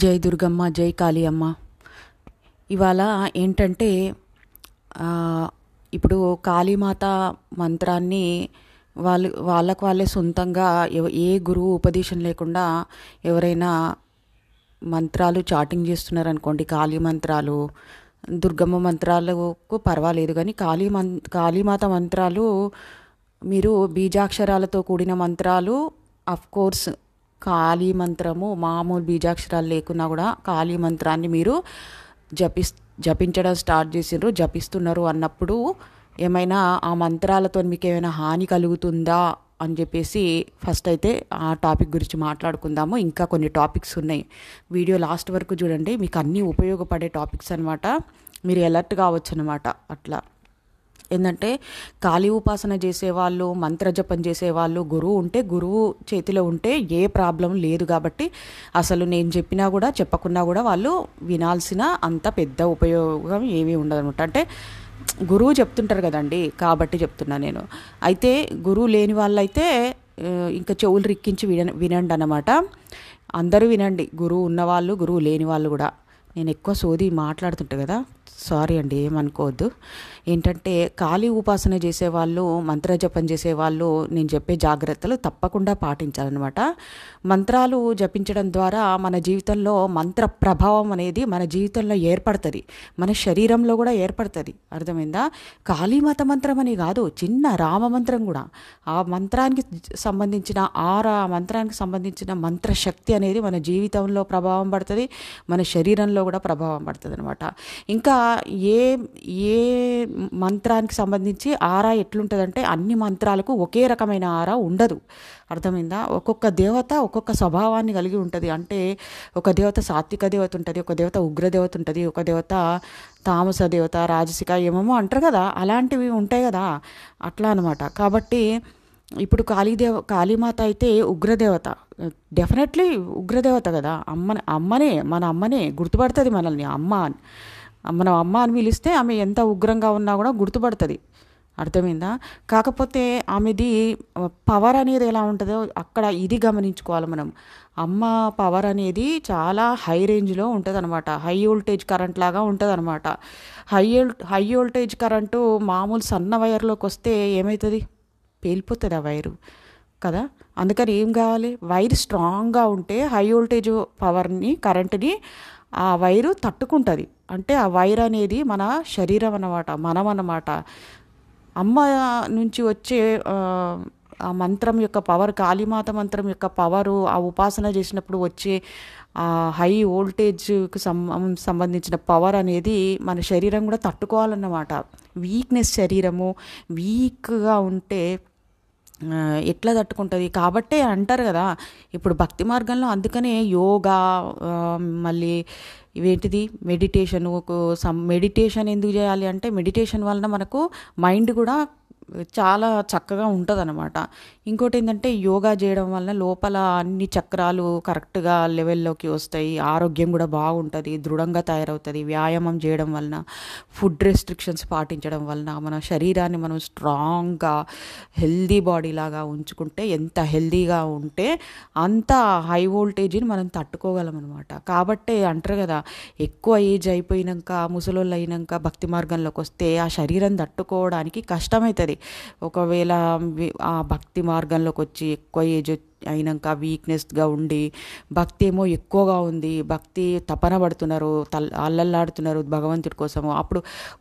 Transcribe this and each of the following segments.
జై దుర్గమ్మ జై కాళీ అమ్మ ఇవాళ ఏంటంటే ఇప్పుడు కాళీమాత మంత్రాన్ని వాళ్ళు వాళ్ళకు వాళ్ళే సొంతంగా ఏ గురువు ఉపదేశం లేకుండా ఎవరైనా మంత్రాలు చాటింగ్ చేస్తున్నారనుకోండి కాళీ మంత్రాలు దుర్గమ్మ మంత్రాలకు పర్వాలేదు కానీ కాళీ మం కాళీమాత మంత్రాలు మీరు బీజాక్షరాలతో కూడిన మంత్రాలు అఫ్ కోర్స్ కాళీ మంత్రము మామూలు బీజాక్షరాలు లేకున్నా కూడా కాళీ మంత్రాన్ని మీరు జపి జపించడం స్టార్ట్ చేసిండ్రు జపిస్తున్నారు అన్నప్పుడు ఏమైనా ఆ మంత్రాలతో మీకు ఏమైనా హాని కలుగుతుందా అని చెప్పేసి ఫస్ట్ అయితే ఆ టాపిక్ గురించి మాట్లాడుకుందాము ఇంకా కొన్ని టాపిక్స్ ఉన్నాయి వీడియో లాస్ట్ వరకు చూడండి మీకు అన్నీ ఉపయోగపడే టాపిక్స్ అనమాట మీరు ఎలర్ట్ కావచ్చు అనమాట అట్లా ఏంటంటే ఖాళీ ఉపాసన చేసేవాళ్ళు మంత్రజపం చేసేవాళ్ళు గురువు ఉంటే గురువు చేతిలో ఉంటే ఏ ప్రాబ్లం లేదు కాబట్టి అసలు నేను చెప్పినా కూడా చెప్పకున్నా కూడా వాళ్ళు వినాల్సిన అంత పెద్ద ఉపయోగం ఏమీ ఉండదనమాట అంటే గురువు చెప్తుంటారు కదండి కాబట్టి చెప్తున్నా నేను అయితే గురువు లేని వాళ్ళైతే ఇంకా చెవులు రిక్కించి విన వినండి అనమాట అందరూ వినండి గురువు ఉన్నవాళ్ళు గురువు లేని వాళ్ళు కూడా నేను ఎక్కువ సోది మాట్లాడుతుంటా కదా సారీ అండి ఏమనుకోవద్దు ఏంటంటే ఖాళీ ఉపాసన చేసేవాళ్ళు మంత్రజపం చేసేవాళ్ళు నేను చెప్పే జాగ్రత్తలు తప్పకుండా పాటించాలన్నమాట మంత్రాలు జపించడం ద్వారా మన జీవితంలో మంత్ర ప్రభావం అనేది మన జీవితంలో ఏర్పడుతుంది మన శరీరంలో కూడా ఏర్పడుతుంది అర్థమైందా కాళీ మత మంత్రం అని కాదు చిన్న రామ మంత్రం కూడా ఆ మంత్రానికి సంబంధించిన ఆ మంత్రానికి సంబంధించిన మంత్రశక్తి అనేది మన జీవితంలో ప్రభావం పడుతుంది మన శరీరంలో కూడా ప్రభావం పడుతుంది అనమాట ఇంకా ఏ ఏ మంత్రానికి సంబంధించి ఆరా ఎట్లుంటుందంటే అన్ని మంత్రాలకు ఒకే రకమైన ఆరా ఉండదు అర్థమైందా ఒక్కొక్క దేవత ఒక్కొక్క స్వభావాన్ని కలిగి ఉంటుంది అంటే ఒక దేవత సాత్విక దేవత ఉంటుంది ఒక దేవత ఉగ్ర దేవత ఉంటుంది ఒక దేవత తామస దేవత రాజసిక ఏమేమో అంటారు కదా అలాంటివి ఉంటాయి కదా అట్లా అనమాట కాబట్టి ఇప్పుడు కాళీదేవ కాళీమాత అయితే ఉగ్రదేవత డెఫినెట్లీ ఉగ్రదేవత కదా అమ్మ అమ్మనే మన అమ్మనే గుర్తుపడుతుంది మనల్ని అమ్మ అని మనం అమ్మ అని పిలిస్తే ఆమె ఎంత ఉగ్రంగా ఉన్నా కూడా గుర్తుపడుతుంది అర్థమైందా కాకపోతే ఆమెది పవర్ అనేది ఎలా ఉంటుందో అక్కడ ఇది గమనించుకోవాలి మనం అమ్మ పవర్ అనేది చాలా హై రేంజ్లో ఉంటుంది అనమాట హై వోల్టేజ్ కరెంట్ లాగా ఉంటుంది అనమాట హై హై వోల్టేజ్ కరెంటు మామూలు సన్న వైర్లోకి వస్తే ఏమవుతుంది పేలిపోతుంది ఆ వైరు కదా అందుకని ఏం కావాలి వైర్ స్ట్రాంగ్గా ఉంటే హై వోల్టేజ్ పవర్ని కరెంట్ని ఆ వైరు తట్టుకుంటుంది అంటే ఆ వైర్ అనేది మన శరీరం అన్నమాట మనం అన్నమాట అమ్మ నుంచి వచ్చే ఆ మంత్రం యొక్క పవర్ కాళీమాత మంత్రం యొక్క పవరు ఆ ఉపాసన చేసినప్పుడు వచ్చే ఆ హై ఓల్టేజ్కి సంబంధించిన పవర్ అనేది మన శరీరం కూడా తట్టుకోవాలన్నమాట వీక్నెస్ శరీరము వీక్గా ఉంటే ఎట్లా తట్టుకుంటుంది కాబట్టే అంటారు కదా ఇప్పుడు భక్తి మార్గంలో అందుకనే యోగా మళ్ళీ ఇవేంటిది మెడిటేషన్ సమ్ మెడిటేషన్ ఎందుకు చేయాలి అంటే మెడిటేషన్ వలన మనకు మైండ్ కూడా చాలా చక్కగా ఉంటుంది అనమాట ఇంకోటి ఏంటంటే యోగా చేయడం వల్ల లోపల అన్ని చక్రాలు కరెక్ట్గా లెవెల్లోకి వస్తాయి ఆరోగ్యం కూడా బాగుంటుంది దృఢంగా తయారవుతుంది వ్యాయామం చేయడం వలన ఫుడ్ రెస్ట్రిక్షన్స్ పాటించడం వలన మన శరీరాన్ని మనం స్ట్రాంగ్గా హెల్దీ బాడీ లాగా ఉంచుకుంటే ఎంత హెల్దీగా ఉంటే అంత హై వోల్టేజ్ని మనం తట్టుకోగలం అనమాట కాబట్టే అంటారు కదా ఎక్కువ ఏజ్ అయిపోయినాక ముసలోళ్ళు అయినాక భక్తి మార్గంలోకి వస్తే ఆ శరీరం తట్టుకోవడానికి కష్టమవుతుంది ఒకవేళ ఆ భక్తి మార్గంలోకి వచ్చి ఎక్కువ ఏజ్ అయినాక వీక్నెస్గా ఉండి భక్తి ఏమో ఎక్కువగా ఉంది భక్తి తపన పడుతున్నారు తల్ అల్లల్లాడుతున్నారు భగవంతుడి కోసము అప్పుడు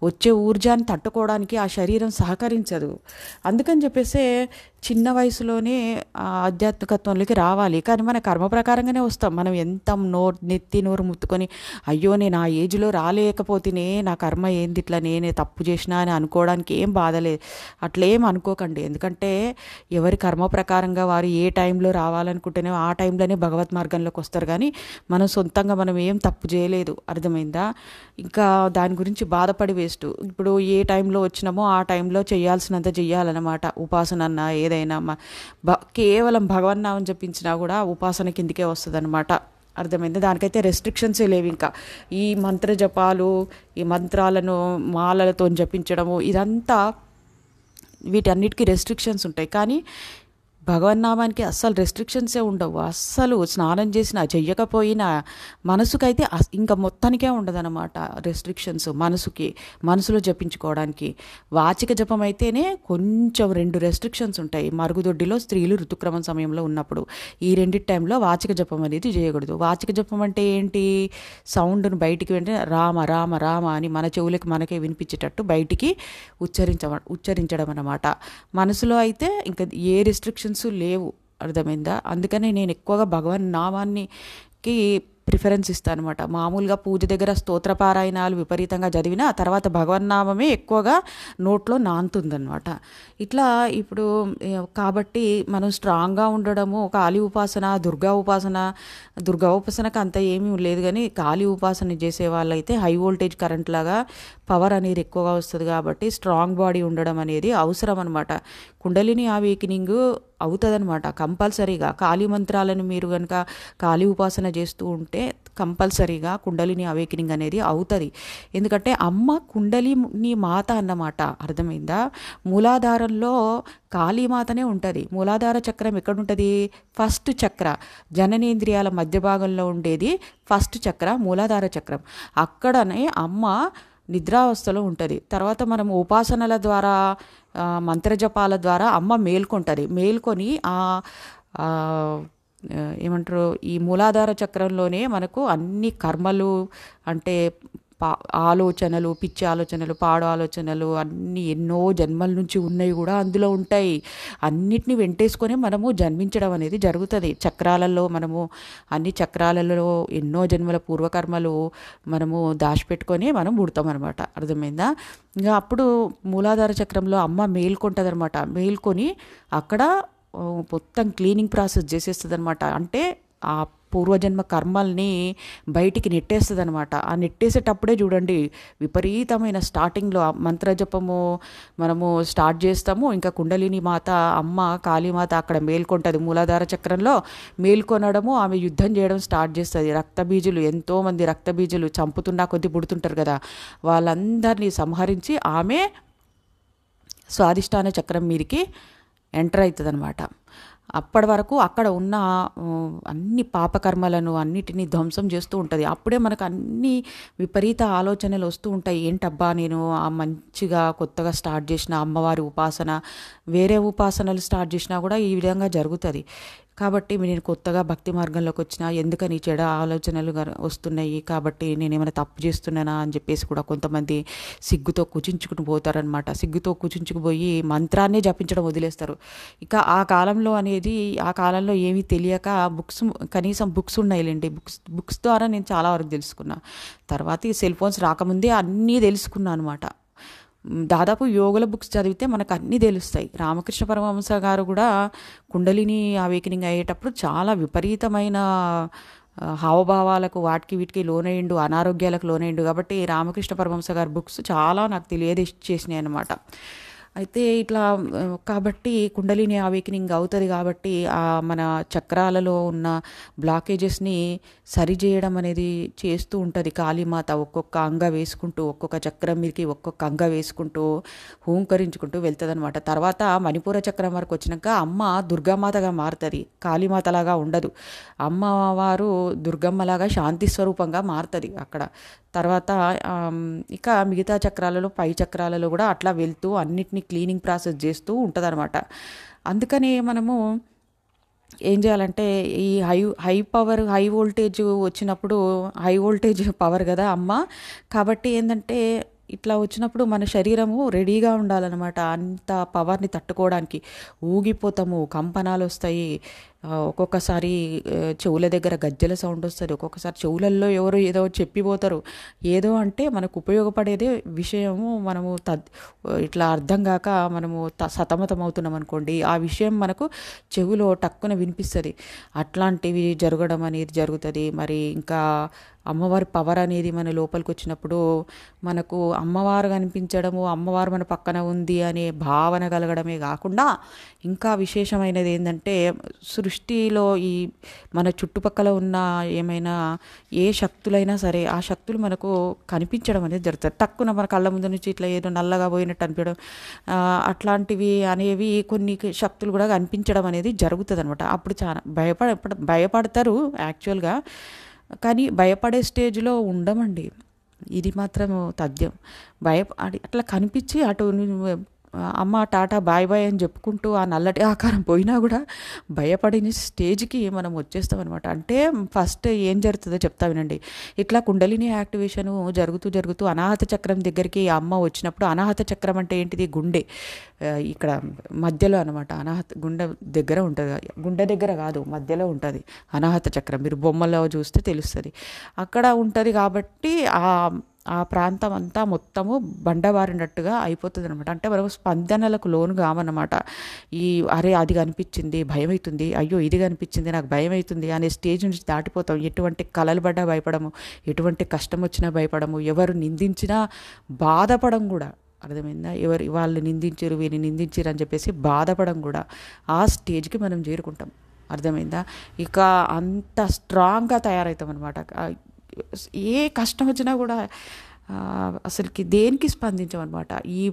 వచ్చే ఊర్జాన్ని తట్టుకోవడానికి ఆ శరీరం సహకరించదు అందుకని చెప్పేసి చిన్న వయసులోనే ఆధ్యాత్మికత్వంలోకి రావాలి కానీ మన కర్మ ప్రకారంగానే వస్తాం మనం ఎంత నోరు నెత్తి నోరు ముత్తుకొని అయ్యో నేను ఆ ఏజ్లో రాలేకపోతేనే నా కర్మ ఏంది ఇట్లా నేనే తప్పు చేసినా అని అనుకోవడానికి ఏం బాధలేదు అట్లేం అనుకోకండి ఎందుకంటే ఎవరి కర్మ ప్రకారంగా వారు ఏ టైంలో రావాలనుకుంటేనే ఆ టైంలోనే భగవత్ మార్గంలోకి వస్తారు కానీ మనం సొంతంగా మనం ఏం తప్పు చేయలేదు అర్థమైందా ఇంకా దాని గురించి బాధపడి వేస్ట్ ఇప్పుడు ఏ టైంలో వచ్చినామో ఆ టైంలో చేయాల్సినంత చేయాలన్నమాట ఉపాసన అన్నా ఏదైనా కేవలం నామం జపించినా కూడా ఉపాసన కిందికే వస్తుందన్నమాట అర్థమైంది దానికైతే రెస్ట్రిక్షన్స్ లేవు ఇంకా ఈ మంత్ర జపాలు ఈ మంత్రాలను మాలలతో జపించడము ఇదంతా వీటన్నిటికీ రెస్ట్రిక్షన్స్ ఉంటాయి కానీ నామానికి అస్సలు రెస్ట్రిక్షన్సే ఉండవు అస్సలు స్నానం చేసినా చెయ్యకపోయినా మనసుకైతే ఇంకా మొత్తానికే ఉండదన్నమాట రెస్ట్రిక్షన్స్ మనసుకి మనసులో జపించుకోవడానికి వాచిక జపం అయితేనే కొంచెం రెండు రెస్ట్రిక్షన్స్ ఉంటాయి మరుగుదొడ్డిలో స్త్రీలు ఋతుక్రమం సమయంలో ఉన్నప్పుడు ఈ రెండి టైంలో వాచిక జపం అనేది చేయకూడదు వాచిక జపం అంటే ఏంటి సౌండ్ను బయటికి వెంటనే రామ రామ రామ అని మన చెవులకి మనకే వినిపించేటట్టు బయటికి ఉచ్చరించ ఉచ్చరించడం అన్నమాట మనసులో అయితే ఇంకా ఏ రెస్ట్రిక్షన్స్ ఆప్షన్స్ లేవు అర్థమైందా అందుకనే నేను ఎక్కువగా భగవాన్ నామాన్నికి ప్రిఫరెన్స్ ఇస్తాను అనమాట మామూలుగా పూజ దగ్గర పారాయణాలు విపరీతంగా చదివినా ఆ తర్వాత నామమే ఎక్కువగా నోట్లో నానుతుందనమాట ఇట్లా ఇప్పుడు కాబట్టి మనం స్ట్రాంగ్గా ఉండడము కాళీ ఉపాసన దుర్గా ఉపాసన దుర్గా ఉపాసనకు అంత ఏమీ లేదు కానీ కాళీ ఉపాసన చేసే వాళ్ళైతే హై వోల్టేజ్ కరెంట్ లాగా పవర్ అనేది ఎక్కువగా వస్తుంది కాబట్టి స్ట్రాంగ్ బాడీ ఉండడం అనేది అవసరం అనమాట కుండలిని ఆ అవుతుంది అవుతుందనమాట కంపల్సరీగా కాళీ మంత్రాలను మీరు కనుక కాళీ ఉపాసన చేస్తూ ఉంటే కంపల్సరీగా కుండలిని అవేకినింగ్ అనేది అవుతుంది ఎందుకంటే అమ్మ కుండలిని మాత అన్నమాట అర్థమైందా మూలాధారంలో కాళీమాతనే ఉంటుంది మూలాధార చక్రం ఎక్కడుంటుంది ఫస్ట్ చక్ర జననేంద్రియాల మధ్య భాగంలో ఉండేది ఫస్ట్ చక్ర మూలాధార చక్రం అక్కడనే అమ్మ నిద్రావస్థలో ఉంటుంది తర్వాత మనం ఉపాసనల ద్వారా మంత్రజపాల ద్వారా అమ్మ మేల్కొంటుంది మేల్కొని ఆ ఏమంటారు ఈ మూలాధార చక్రంలోనే మనకు అన్ని కర్మలు అంటే పా ఆలోచనలు పిచ్చి ఆలోచనలు పాడు ఆలోచనలు అన్నీ ఎన్నో జన్మల నుంచి ఉన్నవి కూడా అందులో ఉంటాయి అన్నిటిని వెంటేసుకొని మనము జన్మించడం అనేది జరుగుతుంది చక్రాలలో మనము అన్ని చక్రాలలో ఎన్నో జన్మల పూర్వకర్మలు మనము దాచిపెట్టుకొని మనం పుడతాం అనమాట అర్థమైందా ఇంకా అప్పుడు మూలాధార చక్రంలో అమ్మ మేల్కొంటుంది అనమాట మేల్కొని అక్కడ మొత్తం క్లీనింగ్ ప్రాసెస్ చేసేస్తుంది అనమాట అంటే ఆ పూర్వజన్మ కర్మల్ని బయటికి నెట్టేస్తుంది అనమాట ఆ నెట్టేసేటప్పుడే చూడండి విపరీతమైన స్టార్టింగ్లో మంత్రజపము మనము స్టార్ట్ చేస్తాము ఇంకా కుండలిని మాత అమ్మ కాళీమాత అక్కడ మేల్కొంటుంది మూలాధార చక్రంలో మేల్కొనడము ఆమె యుద్ధం చేయడం స్టార్ట్ చేస్తుంది రక్తబీజులు ఎంతోమంది రక్తబీజులు చంపుతున్నా కొద్ది పుడుతుంటారు కదా వాళ్ళందరినీ సంహరించి ఆమె స్వాధిష్టాన చక్రం మీరికి ఎంటర్ అవుతుంది అనమాట అప్పటి వరకు అక్కడ ఉన్న అన్ని పాపకర్మలను అన్నిటినీ ధ్వంసం చేస్తూ ఉంటుంది అప్పుడే మనకు అన్ని విపరీత ఆలోచనలు వస్తూ ఉంటాయి ఏంటబ్బా నేను ఆ మంచిగా కొత్తగా స్టార్ట్ చేసిన అమ్మవారి ఉపాసన వేరే ఉపాసనలు స్టార్ట్ చేసినా కూడా ఈ విధంగా జరుగుతుంది కాబట్టి నేను కొత్తగా భక్తి మార్గంలోకి వచ్చిన ఎందుకని చెడ ఆలోచనలు వస్తున్నాయి కాబట్టి నేను ఏమైనా తప్పు చేస్తున్నానా అని చెప్పేసి కూడా కొంతమంది సిగ్గుతో కుచించుకుని పోతారనమాట సిగ్గుతో కుచించుకుపోయి మంత్రాన్నే జపించడం వదిలేస్తారు ఇక ఆ కాలంలో అనేది ఆ కాలంలో ఏమీ తెలియక బుక్స్ కనీసం బుక్స్ ఉన్నాయిలేండి బుక్స్ బుక్స్ ద్వారా నేను చాలా వరకు తెలుసుకున్నా తర్వాత ఈ సెల్ ఫోన్స్ రాకముందే అన్నీ తెలుసుకున్నాను అనమాట దాదాపు యోగుల బుక్స్ చదివితే మనకు అన్నీ తెలుస్తాయి రామకృష్ణ పరమహంస గారు కూడా కుండలిని అవేకనింగ్ అయ్యేటప్పుడు చాలా విపరీతమైన హావభావాలకు వాటికి వీటికి లోనయ్యండు అనారోగ్యాలకు లోనైండు కాబట్టి రామకృష్ణ పరమహంస గారి బుక్స్ చాలా నాకు చేసినాయి అనమాట అయితే ఇట్లా కాబట్టి కుండలిని అవేకినింగ్ అవుతుంది కాబట్టి మన చక్రాలలో ఉన్న బ్లాకేజెస్ని సరిచేయడం అనేది చేస్తూ ఉంటుంది కాళీమాత ఒక్కొక్క అంగ వేసుకుంటూ ఒక్కొక్క చక్రం మీదకి ఒక్కొక్క అంగ వేసుకుంటూ హూంకరించుకుంటూ వెళ్తుంది అనమాట తర్వాత మణిపూర చక్రం వరకు వచ్చినాక అమ్మ దుర్గామాతగా మారుతుంది కాళీమాతలాగా ఉండదు అమ్మవారు దుర్గమ్మలాగా శాంతి స్వరూపంగా మారుతుంది అక్కడ తర్వాత ఇక మిగతా చక్రాలలో పై చక్రాలలో కూడా అట్లా వెళ్తూ అన్నిటినీ క్లీనింగ్ ప్రాసెస్ చేస్తూ ఉంటుందన్నమాట అందుకని మనము ఏం చేయాలంటే ఈ high high power high voltage వచ్చినప్పుడు హై వోల్టేజ్ పవర్ కదా అమ్మ కాబట్టి ఏంటంటే ఇట్లా వచ్చినప్పుడు మన శరీరము రెడీగా ఉండాలన్నమాట అంత పవర్ని తట్టుకోవడానికి ఊగిపోతాము కంపనాలు వస్తాయి ఒక్కొక్కసారి చెవుల దగ్గర గజ్జల సౌండ్ వస్తుంది ఒక్కొక్కసారి చెవులల్లో ఎవరు ఏదో చెప్పిపోతారు ఏదో అంటే మనకు ఉపయోగపడేదే విషయము మనము తద్ ఇట్లా అర్థం కాక మనము సతమతం అవుతున్నాం అనుకోండి ఆ విషయం మనకు చెవులో టక్కున వినిపిస్తుంది అట్లాంటివి జరగడం అనేది జరుగుతుంది మరి ఇంకా అమ్మవారి పవర్ అనేది మన లోపలికి వచ్చినప్పుడు మనకు అమ్మవారు కనిపించడము అమ్మవారు మన పక్కన ఉంది అనే భావన కలగడమే కాకుండా ఇంకా విశేషమైనది ఏంటంటే సృష్టి సృష్టిలో ఈ మన చుట్టుపక్కల ఉన్న ఏమైనా ఏ శక్తులైనా సరే ఆ శక్తులు మనకు కనిపించడం అనేది జరుగుతుంది తక్కువ మన కళ్ళ ముందు నుంచి ఇట్లా ఏదో నల్లగా పోయినట్టు అనిపించడం అట్లాంటివి అనేవి కొన్ని శక్తులు కూడా కనిపించడం అనేది జరుగుతుంది అనమాట అప్పుడు చాలా భయపడ భయపడతారు యాక్చువల్గా కానీ భయపడే స్టేజ్లో ఉండమండి ఇది మాత్రం తథ్యం భయ అట్లా కనిపించి అటు అమ్మ టాటా బాయ్ బాయ్ అని చెప్పుకుంటూ ఆ నల్లటి ఆకారం పోయినా కూడా భయపడిన స్టేజ్కి మనం వచ్చేస్తాం అనమాట అంటే ఫస్ట్ ఏం జరుగుతుందో చెప్తా వినండి ఇట్లా కుండలిని యాక్టివేషన్ జరుగుతూ జరుగుతూ అనాహత చక్రం దగ్గరికి అమ్మ వచ్చినప్పుడు అనాహత చక్రం అంటే ఏంటిది గుండె ఇక్కడ మధ్యలో అనమాట అనాహత గుండె దగ్గర ఉంటుంది గుండె దగ్గర కాదు మధ్యలో ఉంటుంది అనాహత చక్రం మీరు బొమ్మలో చూస్తే తెలుస్తుంది అక్కడ ఉంటుంది కాబట్టి ఆ ఆ ప్రాంతం అంతా మొత్తము బండబారినట్టుగా అయిపోతుంది అనమాట అంటే మనం స్పందనలకు లోను కామన్నమాట ఈ అరే అది కనిపించింది భయం అవుతుంది అయ్యో ఇది కనిపించింది నాకు భయం అవుతుంది అనే స్టేజ్ నుంచి దాటిపోతాం ఎటువంటి కలలు పడ్డా భయపడము ఎటువంటి కష్టం వచ్చినా భయపడము ఎవరు నిందించినా బాధపడం కూడా అర్థమైందా ఎవరు వాళ్ళు నిందించరు వీరిని నిందించరు అని చెప్పేసి బాధపడం కూడా ఆ స్టేజ్కి మనం చేరుకుంటాం అర్థమైందా ఇక అంత స్ట్రాంగ్గా తయారవుతాం అనమాట ఏ కష్టం వచ్చినా కూడా అసలుకి దేనికి స్పందించమన్నమాట ఈ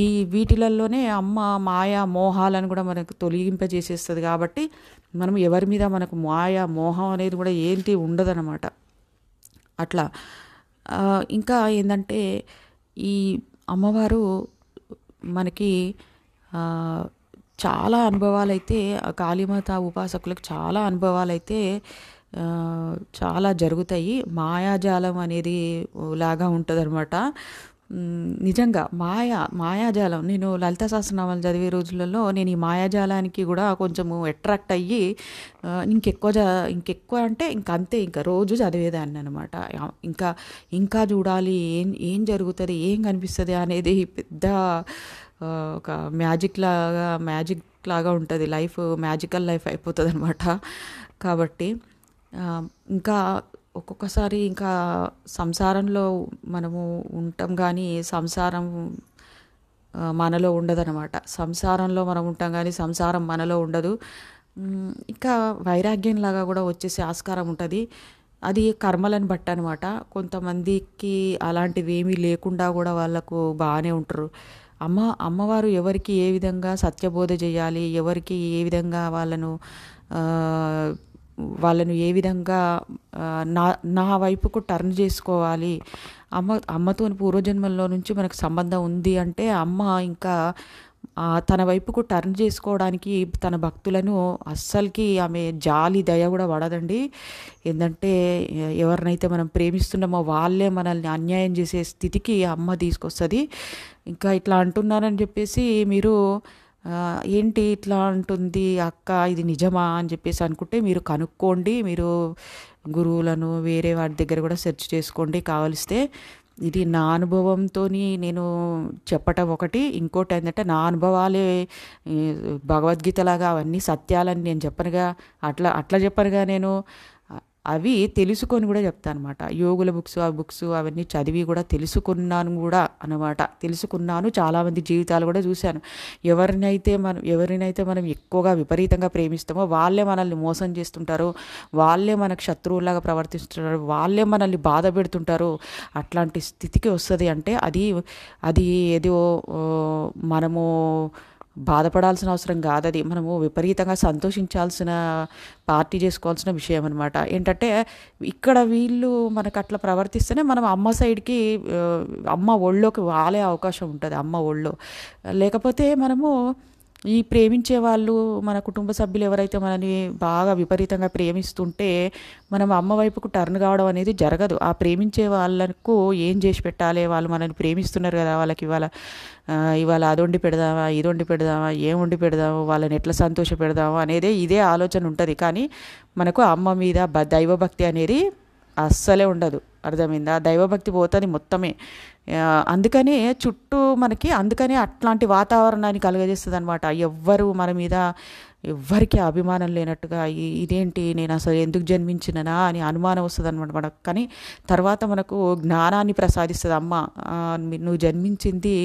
ఈ వీటిలలోనే అమ్మ మాయ మోహాలను కూడా మనకు తొలగింపజేసేస్తుంది కాబట్టి మనం ఎవరి మీద మనకు మాయ మోహం అనేది కూడా ఏంటి ఉండదన్నమాట అట్లా ఇంకా ఏంటంటే ఈ అమ్మవారు మనకి చాలా అనుభవాలైతే కాళీమాత ఉపాసకులకు చాలా అనుభవాలైతే చాలా జరుగుతాయి మాయాజాలం అనేది లాగా ఉంటుందన్నమాట నిజంగా మాయా మాయాజాలం నేను లలిత సహస్రనామాలు చదివే రోజులలో నేను ఈ మాయాజాలానికి కూడా కొంచెము అట్రాక్ట్ అయ్యి ఇంకెక్కువ జా ఇంకెక్కువ అంటే ఇంకా అంతే ఇంకా రోజు చదివేదాన్ని అనమాట ఇంకా ఇంకా చూడాలి ఏం ఏం జరుగుతుంది ఏం కనిపిస్తుంది అనేది పెద్ద ఒక మ్యాజిక్ లాగా మ్యాజిక్ లాగా ఉంటుంది లైఫ్ మ్యాజికల్ లైఫ్ అయిపోతుంది అనమాట కాబట్టి ఇంకా ఒక్కొక్కసారి ఇంకా సంసారంలో మనము ఉంటాం కానీ సంసారం మనలో ఉండదనమాట సంసారంలో మనం ఉంటాం కానీ సంసారం మనలో ఉండదు ఇంకా వైరాగ్యంలాగా కూడా వచ్చేసే ఆస్కారం ఉంటుంది అది కర్మలను బట్టి అనమాట కొంతమందికి అలాంటివి ఏమీ లేకుండా కూడా వాళ్ళకు బాగానే ఉంటారు అమ్మ అమ్మవారు ఎవరికి ఏ విధంగా సత్యబోధ చేయాలి ఎవరికి ఏ విధంగా వాళ్ళను వాళ్ళను ఏ విధంగా నా నా వైపుకు టర్న్ చేసుకోవాలి అమ్మ అమ్మతో పూర్వజన్మంలో నుంచి మనకు సంబంధం ఉంది అంటే అమ్మ ఇంకా తన వైపుకు టర్న్ చేసుకోవడానికి తన భక్తులను అస్సలకి ఆమె జాలి దయ కూడా పడదండి ఏంటంటే ఎవరినైతే మనం ప్రేమిస్తున్నామో వాళ్ళే మనల్ని అన్యాయం చేసే స్థితికి అమ్మ తీసుకొస్తుంది ఇంకా ఇట్లా అంటున్నారని చెప్పేసి మీరు ఏంటి ఇట్లా ఉంటుంది అక్క ఇది నిజమా అని చెప్పేసి అనుకుంటే మీరు కనుక్కోండి మీరు గురువులను వేరే వాటి దగ్గర కూడా సెర్చ్ చేసుకోండి కావలిస్తే ఇది నా అనుభవంతో నేను చెప్పటం ఒకటి ఇంకోటి ఏంటంటే నా అనుభవాలే భగవద్గీతలాగా అవన్నీ సత్యాలని నేను చెప్పనుగా అట్లా అట్లా చెప్పనుగా నేను అవి తెలుసుకొని కూడా చెప్తాను అనమాట యోగుల బుక్స్ ఆ బుక్స్ అవన్నీ చదివి కూడా తెలుసుకున్నాను కూడా అనమాట తెలుసుకున్నాను చాలామంది జీవితాలు కూడా చూశాను ఎవరినైతే మనం ఎవరినైతే మనం ఎక్కువగా విపరీతంగా ప్రేమిస్తామో వాళ్ళే మనల్ని మోసం చేస్తుంటారు వాళ్ళే మనకు శత్రువులాగా ప్రవర్తిస్తుంటారు వాళ్ళే మనల్ని బాధ పెడుతుంటారు అట్లాంటి స్థితికి వస్తుంది అంటే అది అది ఏదో మనము బాధపడాల్సిన అవసరం కాదు అది మనము విపరీతంగా సంతోషించాల్సిన పార్టీ చేసుకోవాల్సిన విషయం అనమాట ఏంటంటే ఇక్కడ వీళ్ళు మనకు అట్లా ప్రవర్తిస్తేనే మనం అమ్మ సైడ్కి అమ్మ ఒళ్ళోకి వాలే అవకాశం ఉంటుంది అమ్మ ఒళ్ళో లేకపోతే మనము ఈ ప్రేమించే వాళ్ళు మన కుటుంబ సభ్యులు ఎవరైతే మనని బాగా విపరీతంగా ప్రేమిస్తుంటే మనం అమ్మ వైపుకు టర్న్ కావడం అనేది జరగదు ఆ ప్రేమించే వాళ్ళకు ఏం చేసి పెట్టాలి వాళ్ళు మనని ప్రేమిస్తున్నారు కదా వాళ్ళకి ఇవాళ ఇవాళ వండి పెడదామా వండి పెడదామా ఏం వండి పెడదాము వాళ్ళని ఎట్లా సంతోష పెడదాము అనేది ఇదే ఆలోచన ఉంటుంది కానీ మనకు అమ్మ మీద దైవభక్తి అనేది అస్సలే ఉండదు అర్థమైందా దైవభక్తి పోతుంది మొత్తమే అందుకనే చుట్టూ మనకి అందుకనే అట్లాంటి వాతావరణాన్ని కలుగజేస్తుంది అనమాట ఎవ్వరు మన మీద ఎవ్వరికి అభిమానం లేనట్టుగా ఇదేంటి నేను అసలు ఎందుకు జన్మించిననా అని అనుమానం వస్తుంది అనమాట మనకు కానీ తర్వాత మనకు జ్ఞానాన్ని ప్రసాదిస్తుంది అమ్మ నువ్వు జన్మించింది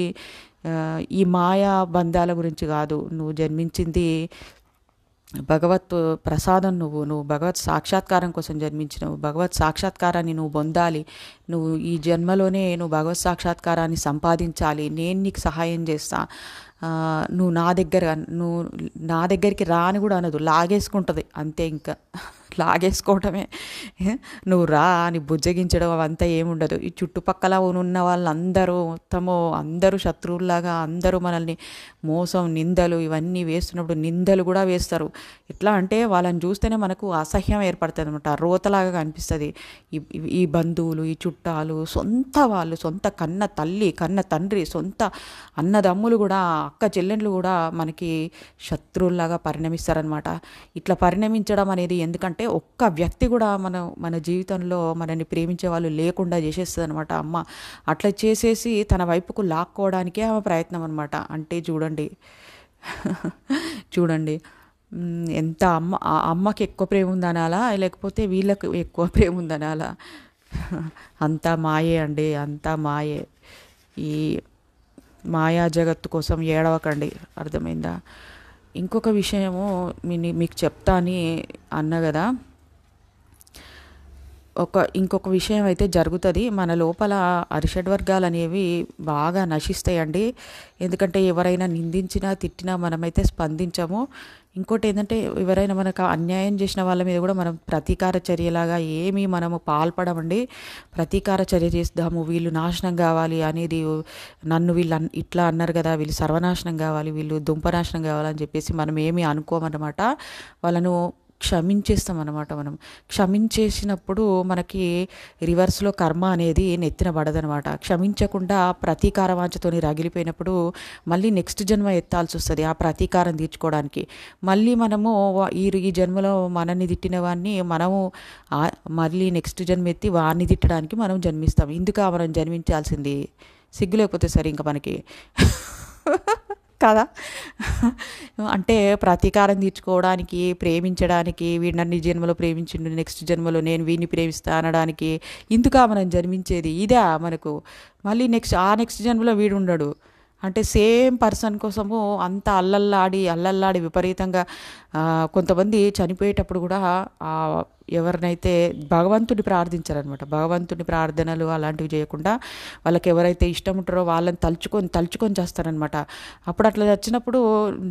ఈ మాయా బంధాల గురించి కాదు నువ్వు జన్మించింది భగవత్ ప్రసాదం నువ్వు నువ్వు భగవత్ సాక్షాత్కారం కోసం జన్మించినవు భగవత్ సాక్షాత్కారాన్ని నువ్వు పొందాలి నువ్వు ఈ జన్మలోనే నువ్వు భగవత్ సాక్షాత్కారాన్ని సంపాదించాలి నేను నీకు సహాయం చేస్తా నువ్వు నా దగ్గర నువ్వు నా దగ్గరికి రాని కూడా అనదు లాగేసుకుంటుంది అంతే ఇంకా లాగేసుకోవడమే నువ్వు రా అని బుజ్జగించడం అవంతా ఏముండదు ఈ చుట్టుపక్కల ఉన్న వాళ్ళందరూ మొత్తము అందరూ శత్రువుల్లాగా అందరూ మనల్ని మోసం నిందలు ఇవన్నీ వేస్తున్నప్పుడు నిందలు కూడా వేస్తారు ఎట్లా అంటే వాళ్ళని చూస్తేనే మనకు అసహ్యం ఏర్పడుతుంది అనమాట రోతలాగా కనిపిస్తుంది ఈ ఈ బంధువులు ఈ చుట్టాలు సొంత వాళ్ళు సొంత కన్న తల్లి కన్న తండ్రి సొంత అన్నదమ్ములు కూడా అక్క చెల్లెండ్లు కూడా మనకి శత్రువుల్లాగా పరిణమిస్తారనమాట ఇట్లా పరిణమించడం అనేది ఎందుకంటే అంటే ఒక్క వ్యక్తి కూడా మన మన జీవితంలో మనని ప్రేమించే వాళ్ళు లేకుండా చేసేస్తుంది అనమాట అమ్మ అట్లా చేసేసి తన వైపుకు లాక్కోవడానికే ఆమె ప్రయత్నం అనమాట అంటే చూడండి చూడండి ఎంత అమ్మ ఆ అమ్మకి ఎక్కువ ప్రేమ ఉందనాలా లేకపోతే వీళ్ళకి ఎక్కువ ప్రేమ ఉందనాలా అంతా మాయే అండి అంతా మాయే ఈ మాయా జగత్తు కోసం ఏడవకండి అర్థమైందా ఇంకొక విషయము మీ మీకు చెప్తా అని అన్న కదా ఒక ఇంకొక విషయం అయితే జరుగుతుంది మన లోపల అరిషడ్ వర్గాలు అనేవి బాగా నశిస్తాయండి ఎందుకంటే ఎవరైనా నిందించినా తిట్టినా మనమైతే స్పందించము ఇంకోటి ఏంటంటే ఎవరైనా మనకు అన్యాయం చేసిన వాళ్ళ మీద కూడా మనం ప్రతీకార చర్యలాగా ఏమీ మనము పాల్పడమండి ప్రతీకార చర్య చేస్తాము వీళ్ళు నాశనం కావాలి అనేది నన్ను వీళ్ళు ఇట్లా అన్నారు కదా వీళ్ళు సర్వనాశనం కావాలి వీళ్ళు దుంపనాశనం కావాలని చెప్పేసి మనం ఏమీ అనుకోమన్నమాట వాళ్ళను క్షమించేస్తామన్నమాట మనం క్షమించేసినప్పుడు మనకి రివర్స్లో కర్మ అనేది నెత్తిన పడదనమాట క్షమించకుండా ప్రతీకార వాంచతోని రగిలిపోయినప్పుడు మళ్ళీ నెక్స్ట్ జన్మ ఎత్తాల్సి వస్తుంది ఆ ప్రతీకారం తీర్చుకోవడానికి మళ్ళీ మనము ఈ ఈ జన్మలో మనల్ని తిట్టిన వాడిని మనము మళ్ళీ నెక్స్ట్ జన్మ ఎత్తి వాడిని తిట్టడానికి మనం జన్మిస్తాం ఇందుక మనం జన్మించాల్సింది సిగ్గు లేకపోతే సరే ఇంకా మనకి కదా అంటే ప్రతీకారం తీర్చుకోవడానికి ప్రేమించడానికి వీడిని నన్ను జన్మలో ప్రేమించిండు నెక్స్ట్ జన్మలో నేను వీడిని ప్రేమిస్తా అనడానికి ఇందుక మనం జన్మించేది ఇదే మనకు మళ్ళీ నెక్స్ట్ ఆ నెక్స్ట్ జన్మలో వీడు ఉండడు అంటే సేమ్ పర్సన్ కోసము అంత అల్లల్లాడి అల్లల్లాడి విపరీతంగా కొంతమంది చనిపోయేటప్పుడు కూడా ఎవరినైతే భగవంతుని ప్రార్థించారనమాట భగవంతుని ప్రార్థనలు అలాంటివి చేయకుండా వాళ్ళకి ఎవరైతే ఇష్టం ఉంటారో వాళ్ళని తలుచుకొని తలుచుకొని చేస్తారనమాట అప్పుడు అట్లా వచ్చినప్పుడు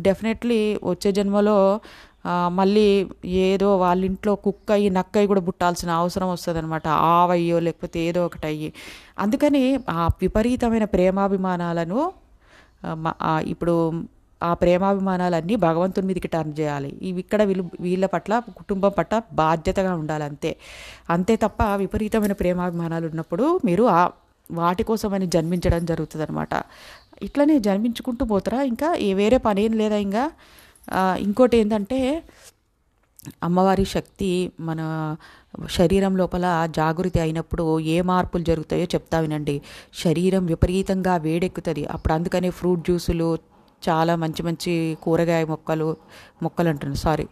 డెఫినెట్లీ వచ్చే జన్మలో మళ్ళీ ఏదో వాళ్ళ ఇంట్లో కుక్క అయ్యి నక్క కూడా పుట్టాల్సిన అవసరం వస్తుంది అనమాట ఆవయ్యో లేకపోతే ఏదో ఒకటి అయ్యి అందుకని ఆ విపరీతమైన ప్రేమాభిమానాలను ఇప్పుడు ఆ ప్రేమాభిమానాలన్నీ భగవంతుని మీదకి టర్న్ చేయాలి ఇవి ఇక్కడ వీళ్ళు వీళ్ళ పట్ల కుటుంబం పట్ల బాధ్యతగా ఉండాలి అంతే అంతే తప్ప విపరీతమైన ప్రేమాభిమానాలు ఉన్నప్పుడు మీరు ఆ వాటి కోసం అని జన్మించడం జరుగుతుంది అనమాట ఇట్లనే జన్మించుకుంటూ పోతారా ఇంకా వేరే పని ఏం లేదా ఇంకా ఇంకోటి ఏంటంటే అమ్మవారి శక్తి మన శరీరం లోపల జాగృతి అయినప్పుడు ఏ మార్పులు జరుగుతాయో చెప్తా వినండి శరీరం విపరీతంగా వేడెక్కుతుంది అప్పుడు అందుకనే ఫ్రూట్ జ్యూసులు చాలా మంచి మంచి కూరగాయ మొక్కలు మొక్కలు అంటున్నాను సారీ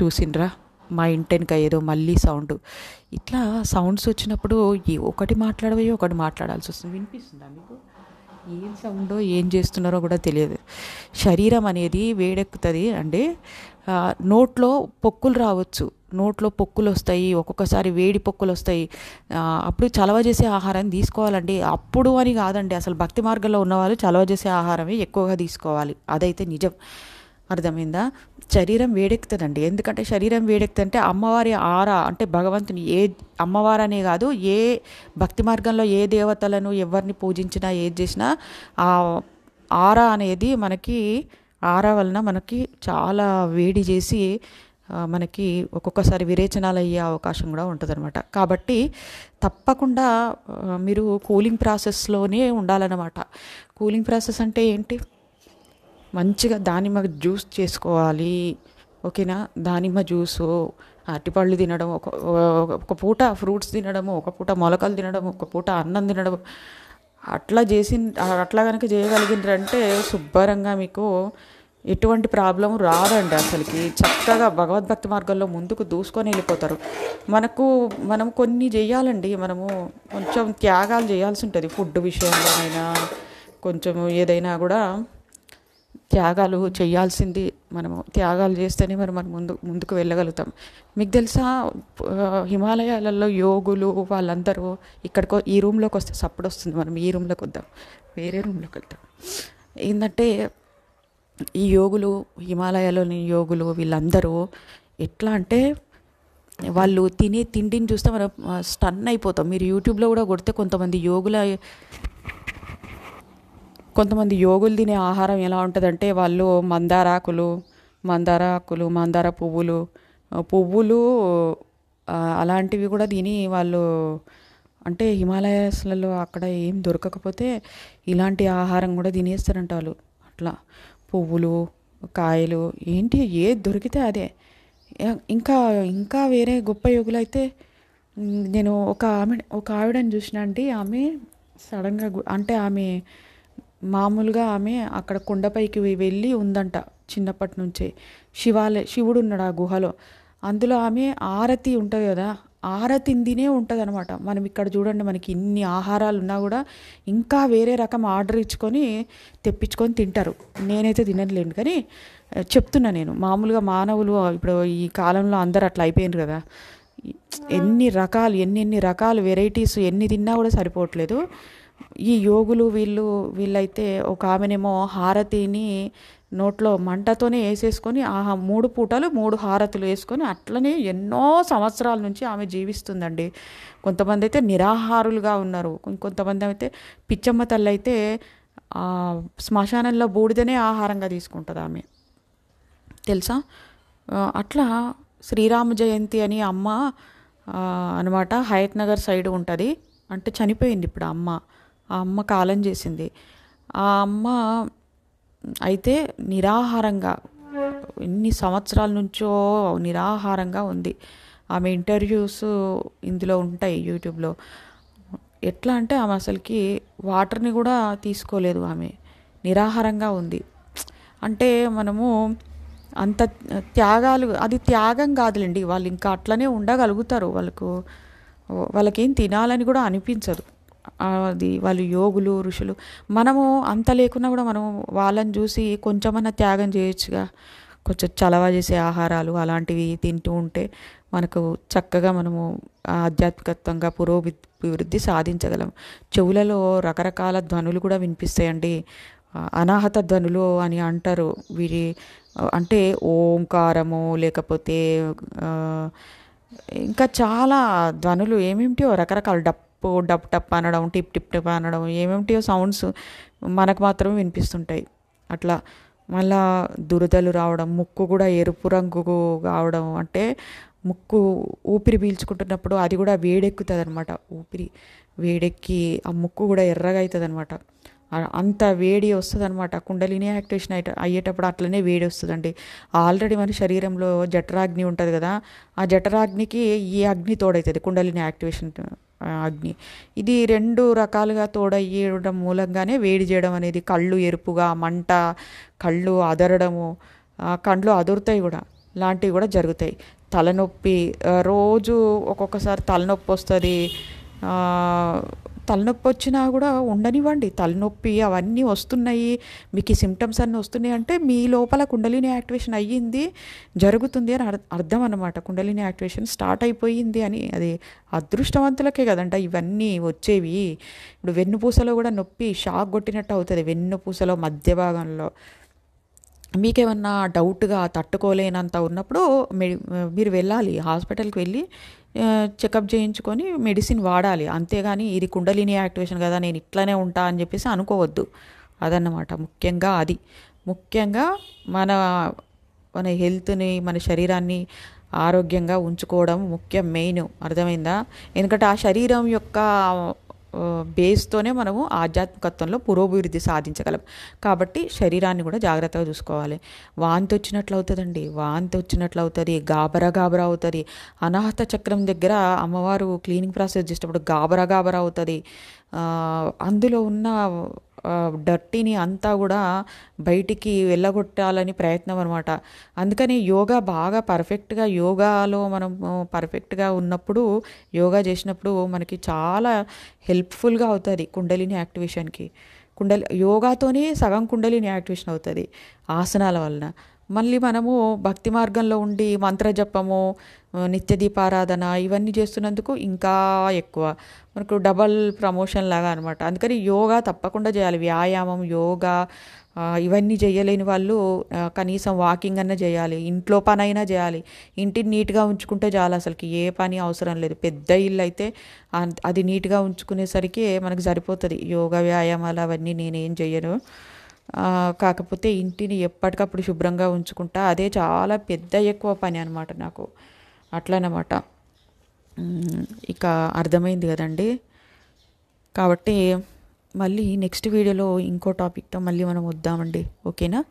చూసిండ్రా మా ఇంటెనక ఏదో మళ్ళీ సౌండ్ ఇట్లా సౌండ్స్ వచ్చినప్పుడు ఒకటి మాట్లాడవయో ఒకటి మాట్లాడాల్సి వస్తుంది వినిపిస్తుందా మీకు ఏం సౌండో ఏం చేస్తున్నారో కూడా తెలియదు శరీరం అనేది వేడెక్కుతుంది అంటే నోట్లో పొక్కులు రావచ్చు నోట్లో పొక్కులు వస్తాయి ఒక్కొక్కసారి వేడి పొక్కులు వస్తాయి అప్పుడు చలవ చేసే ఆహారాన్ని తీసుకోవాలండి అప్పుడు అని కాదండి అసలు భక్తి మార్గంలో ఉన్నవాళ్ళు చలవ చేసే ఆహారమే ఎక్కువగా తీసుకోవాలి అదైతే నిజం అర్థమైందా శరీరం వేడెక్కుతుందండి ఎందుకంటే శరీరం వేడెక్కుతుంటే అమ్మవారి ఆరా అంటే భగవంతుని ఏ అమ్మవారనే కాదు ఏ భక్తి మార్గంలో ఏ దేవతలను ఎవరిని పూజించినా ఏది చేసినా ఆ ఆరా అనేది మనకి ఆరా వలన మనకి చాలా వేడి చేసి మనకి ఒక్కొక్కసారి విరేచనాలు అయ్యే అవకాశం కూడా ఉంటుందన్నమాట కాబట్టి తప్పకుండా మీరు కూలింగ్ ప్రాసెస్లోనే ఉండాలన్నమాట కూలింగ్ ప్రాసెస్ అంటే ఏంటి మంచిగా దానిమ్మ జ్యూస్ చేసుకోవాలి ఓకేనా దానిమ్మ జ్యూసు అరటిపళ్ళు తినడం ఒక ఒక పూట ఫ్రూట్స్ తినడము ఒక పూట మొలకలు తినడం ఒక పూట అన్నం తినడం అట్లా చేసి అట్లా కనుక చేయగలిగినారంటే శుభ్రంగా మీకు ఎటువంటి ప్రాబ్లం రాదండి అసలుకి చక్కగా భగవద్భక్తి మార్గంలో ముందుకు దూసుకొని వెళ్ళిపోతారు మనకు మనం కొన్ని చేయాలండి మనము కొంచెం త్యాగాలు చేయాల్సి ఉంటుంది ఫుడ్ విషయంలోనైనా కొంచెం ఏదైనా కూడా త్యాగాలు చేయాల్సింది మనము త్యాగాలు చేస్తేనే మరి మనం ముందు ముందుకు వెళ్ళగలుగుతాం మీకు తెలుసా హిమాలయాలలో యోగులు వాళ్ళందరూ ఇక్కడికో ఈ రూమ్లోకి వస్తే సప్పుడు వస్తుంది మనం ఈ రూమ్లోకి వద్దాం వేరే రూమ్లోకి వెళ్తాం ఏంటంటే ఈ యోగులు హిమాలయాలోని యోగులు వీళ్ళందరూ ఎట్లా అంటే వాళ్ళు తినే తిండిని చూస్తే మనం స్టన్ అయిపోతాం మీరు యూట్యూబ్లో కూడా కొడితే కొంతమంది యోగుల కొంతమంది యోగులు తినే ఆహారం ఎలా ఉంటుందంటే వాళ్ళు మందారాకులు మందార ఆకులు మందార పువ్వులు పువ్వులు అలాంటివి కూడా తిని వాళ్ళు అంటే హిమాలయాస్లలో అక్కడ ఏం దొరకకపోతే ఇలాంటి ఆహారం కూడా తినేస్తారంట వాళ్ళు అట్లా పువ్వులు కాయలు ఏంటి ఏది దొరికితే అదే ఇంకా ఇంకా వేరే గొప్ప యోగులు అయితే నేను ఒక ఆమె ఒక ఆవిడని చూసిన అండి ఆమె సడన్గా అంటే ఆమె మామూలుగా ఆమె అక్కడ కొండపైకి వెళ్ళి ఉందంట చిన్నప్పటి నుంచే శివాలయ శివుడు ఉన్నాడు ఆ గుహలో అందులో ఆమె ఆరతి ఉంటుంది కదా ఆరతిందినే ఉంటుంది అనమాట మనం ఇక్కడ చూడండి మనకి ఇన్ని ఆహారాలు ఉన్నా కూడా ఇంకా వేరే రకం ఆర్డర్ ఇచ్చుకొని తెప్పించుకొని తింటారు నేనైతే తినట్లేను కానీ చెప్తున్నా నేను మామూలుగా మానవులు ఇప్పుడు ఈ కాలంలో అందరు అట్లా అయిపోయినారు కదా ఎన్ని రకాలు ఎన్ని ఎన్ని రకాలు వెరైటీస్ ఎన్ని తిన్నా కూడా సరిపోవట్లేదు ఈ యోగులు వీళ్ళు వీళ్ళైతే ఒక ఆమెనేమో హారతిని నోట్లో మంటతోనే వేసేసుకొని ఆ మూడు పూటలు మూడు హారతులు వేసుకొని అట్లనే ఎన్నో సంవత్సరాల నుంచి ఆమె జీవిస్తుందండి కొంతమంది అయితే నిరాహారులుగా ఉన్నారు కొంతమంది అయితే పిచ్చమ్మ తల్లి అయితే శ్మశానంలో బూడిదనే ఆహారంగా తీసుకుంటుంది ఆమె తెలుసా అట్లా శ్రీరామ జయంతి అని అమ్మ అనమాట హయత్ నగర్ సైడ్ ఉంటుంది అంటే చనిపోయింది ఇప్పుడు అమ్మ ఆ అమ్మ కాలం చేసింది ఆ అమ్మ అయితే నిరాహారంగా ఎన్ని సంవత్సరాల నుంచో నిరాహారంగా ఉంది ఆమె ఇంటర్వ్యూస్ ఇందులో ఉంటాయి యూట్యూబ్లో ఎట్లా అంటే ఆమె అసలుకి వాటర్ని కూడా తీసుకోలేదు ఆమె నిరాహారంగా ఉంది అంటే మనము అంత త్యాగాలు అది త్యాగం కాదులేండి వాళ్ళు ఇంకా అట్లనే ఉండగలుగుతారు వాళ్ళకు వాళ్ళకేం తినాలని కూడా అనిపించదు అది వాళ్ళు యోగులు ఋషులు మనము అంత లేకున్నా కూడా మనం వాళ్ళని చూసి కొంచెమన్నా త్యాగం చేయొచ్చుగా కొంచెం చలవ చేసే ఆహారాలు అలాంటివి తింటూ ఉంటే మనకు చక్కగా మనము ఆధ్యాత్మికత్వంగా పురోభివృద్ధి సాధించగలం చెవులలో రకరకాల ధ్వనులు కూడా వినిపిస్తాయండి అనాహత ధ్వనులు అని అంటారు వీరి అంటే ఓంకారము లేకపోతే ఇంకా చాలా ధ్వనులు ఏమేమిటో రకరకాల డప్ టప్ డప్ టప్ అనడం టిప్ టిప్ టిప్ అనడం ఏమేమిటియో సౌండ్స్ మనకు మాత్రం వినిపిస్తుంటాయి అట్లా మళ్ళా దురదలు రావడం ముక్కు కూడా ఎరుపు రంగు కావడం అంటే ముక్కు ఊపిరి పీల్చుకుంటున్నప్పుడు అది కూడా వేడెక్కుతుంది అనమాట ఊపిరి వేడెక్కి ఆ ముక్కు కూడా ఎర్రగా అవుతుంది అనమాట అంత వేడి వస్తుంది అనమాట కుండలిని యాక్టివేషన్ అయ్యే అయ్యేటప్పుడు అట్లనే వేడి వస్తుందండి ఆల్రెడీ మన శరీరంలో జఠరాగ్ని ఉంటుంది కదా ఆ జఠరాగ్నికి ఈ అగ్ని తోడవుతుంది కుండలిని యాక్టివేషన్ అగ్ని ఇది రెండు రకాలుగా తోడయ్యడం మూలంగానే వేడి చేయడం అనేది కళ్ళు ఎరుపుగా మంట కళ్ళు అదరడము కండ్లు అదురుతాయి కూడా లాంటివి కూడా జరుగుతాయి తలనొప్పి రోజు ఒక్కొక్కసారి తలనొప్పి వస్తుంది తలనొప్పి వచ్చినా కూడా ఉండనివ్వండి తలనొప్పి అవన్నీ వస్తున్నాయి మీకు ఈ సిమ్టమ్స్ అన్నీ వస్తున్నాయి అంటే మీ లోపల కుండలిని యాక్టివేషన్ అయ్యింది జరుగుతుంది అని అర్థం అనమాట కుండలిని యాక్టివేషన్ స్టార్ట్ అయిపోయింది అని అది అదృష్టవంతులకే కదంట ఇవన్నీ వచ్చేవి ఇప్పుడు వెన్నుపూసలో కూడా నొప్పి షాక్ కొట్టినట్టు అవుతుంది వెన్నుపూసలో మధ్య భాగంలో మీకేమన్నా డౌట్గా తట్టుకోలేనంత ఉన్నప్పుడు మీరు వెళ్ళాలి హాస్పిటల్కి వెళ్ళి చెకప్ చేయించుకొని మెడిసిన్ వాడాలి అంతేగాని ఇది కుండలిని యాక్టివేషన్ కదా నేను ఇట్లానే ఉంటా అని చెప్పేసి అనుకోవద్దు అదన్నమాట ముఖ్యంగా అది ముఖ్యంగా మన మన హెల్త్ని మన శరీరాన్ని ఆరోగ్యంగా ఉంచుకోవడం ముఖ్యం మెయిన్ అర్థమైందా ఎందుకంటే ఆ శరీరం యొక్క బేస్తోనే మనము ఆధ్యాత్మికత్వంలో పురోభివృద్ధి సాధించగలం కాబట్టి శరీరాన్ని కూడా జాగ్రత్తగా చూసుకోవాలి వాంతి వచ్చినట్లు అవుతుందండి వాంతి వచ్చినట్లు అవుతుంది గాబరా గాబరా అవుతుంది అనాహత చక్రం దగ్గర అమ్మవారు క్లీనింగ్ ప్రాసెస్ చేసేటప్పుడు గాబరా గాబరా అవుతుంది అందులో ఉన్న డర్టీని అంతా కూడా బయటికి వెళ్ళగొట్టాలని ప్రయత్నం అనమాట అందుకని యోగా బాగా పర్ఫెక్ట్గా యోగాలో మనం పర్ఫెక్ట్గా ఉన్నప్పుడు యోగా చేసినప్పుడు మనకి చాలా హెల్ప్ఫుల్గా అవుతుంది కుండలిని యాక్టివేషన్కి కుండలి యోగాతోనే సగం కుండలిని యాక్టివేషన్ అవుతుంది ఆసనాల వలన మళ్ళీ మనము భక్తి మార్గంలో ఉండి మంత్రజపము నిత్య దీపారాధన ఇవన్నీ చేస్తున్నందుకు ఇంకా ఎక్కువ మనకు డబల్ ప్రమోషన్ లాగా అనమాట అందుకని యోగా తప్పకుండా చేయాలి వ్యాయామం యోగా ఇవన్నీ చేయలేని వాళ్ళు కనీసం వాకింగ్ అన్నా చేయాలి ఇంట్లో పని అయినా చేయాలి ఇంటిని నీట్గా ఉంచుకుంటే చాలు అసలుకి ఏ పని అవసరం లేదు పెద్ద ఇల్లు అయితే అది నీట్గా ఉంచుకునేసరికి మనకు సరిపోతుంది యోగా వ్యాయామాలు అవన్నీ నేనేం చేయను కాకపోతే ఇంటిని ఎప్పటికప్పుడు శుభ్రంగా ఉంచుకుంటా అదే చాలా పెద్ద ఎక్కువ పని అనమాట నాకు అట్లనమాట ఇక అర్థమైంది కదండి కాబట్టి మళ్ళీ నెక్స్ట్ వీడియోలో ఇంకో టాపిక్తో మళ్ళీ మనం వద్దామండి ఓకేనా